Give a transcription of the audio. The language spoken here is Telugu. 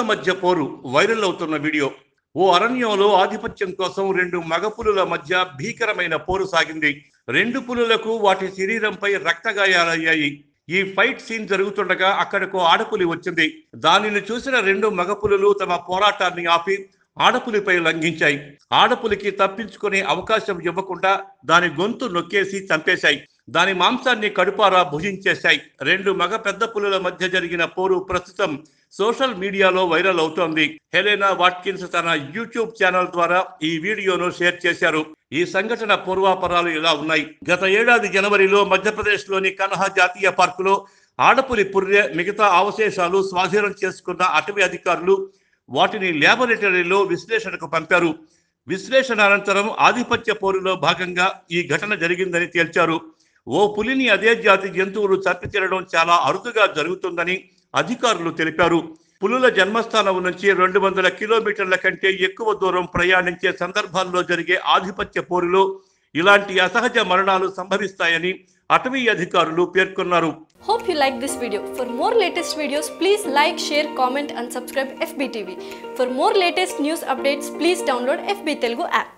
పులుల మధ్య పోరు వైరల్ అవుతున్న వీడియో ఓ అరణ్యంలో ఆధిపత్యం కోసం రెండు మగపులుల మధ్య భీకరమైన పోరు సాగింది రెండు పులులకు వాటి శరీరంపై రక్తగాయాలయ్యాయి ఈ ఫైట్ సీన్ జరుగుతుండగా అక్కడకు ఆడపులి వచ్చింది దానిని చూసిన రెండు మగపులులు తమ పోరాటాన్ని ఆపి ఆడపులిపై లంఘించాయి ఆడపులికి తప్పించుకునే అవకాశం ఇవ్వకుండా దాని గొంతు నొక్కేసి చంపేశాయి దాని మాంసాన్ని కడుపారా భుజించేశాయి రెండు మగ పెద్ద పులుల మధ్య జరిగిన పోరు ప్రస్తుతం సోషల్ మీడియాలో వైరల్ అవుతోంది హెలెనా వాట్కిన్స్ తన యూట్యూబ్ ఛానల్ ద్వారా ఈ వీడియోను షేర్ చేశారు ఈ సంఘటన పూర్వాపరాలు ఇలా ఉన్నాయి గత ఏడాది జనవరిలో మధ్యప్రదేశ్లోని కన్హా జాతీయ పార్కులో ఆడపులి పుర్రె మిగతా అవశేషాలు స్వాధీనం చేసుకున్న అటవీ అధికారులు వాటిని ల్యాబొరేటరీలో విశ్లేషణకు పంపారు విశ్లేషణ అనంతరం ఆధిపత్య పోరులో భాగంగా ఈ ఘటన జరిగిందని తేల్చారు ఓ పులిని అదే జాతి జంతువులు చంపి తినడం చాలా అరుదుగా జరుగుతుందని అధికారులు తెలిపారు పులుల జన్మస్థానం నుంచి రెండు వందల కిలోమీటర్ల కంటే ఎక్కువ దూరం ప్రయాణించే సందర్భాల్లో జరిగే ఆధిపత్య పోరులో ఇలాంటి అసహజ మరణాలు సంభవిస్తాయని అటవీ అధికారులు పేర్కొన్నారు hope you like this video for more latest videos please like share comment and subscribe FB TV for more latest news updates please download FB Telugu app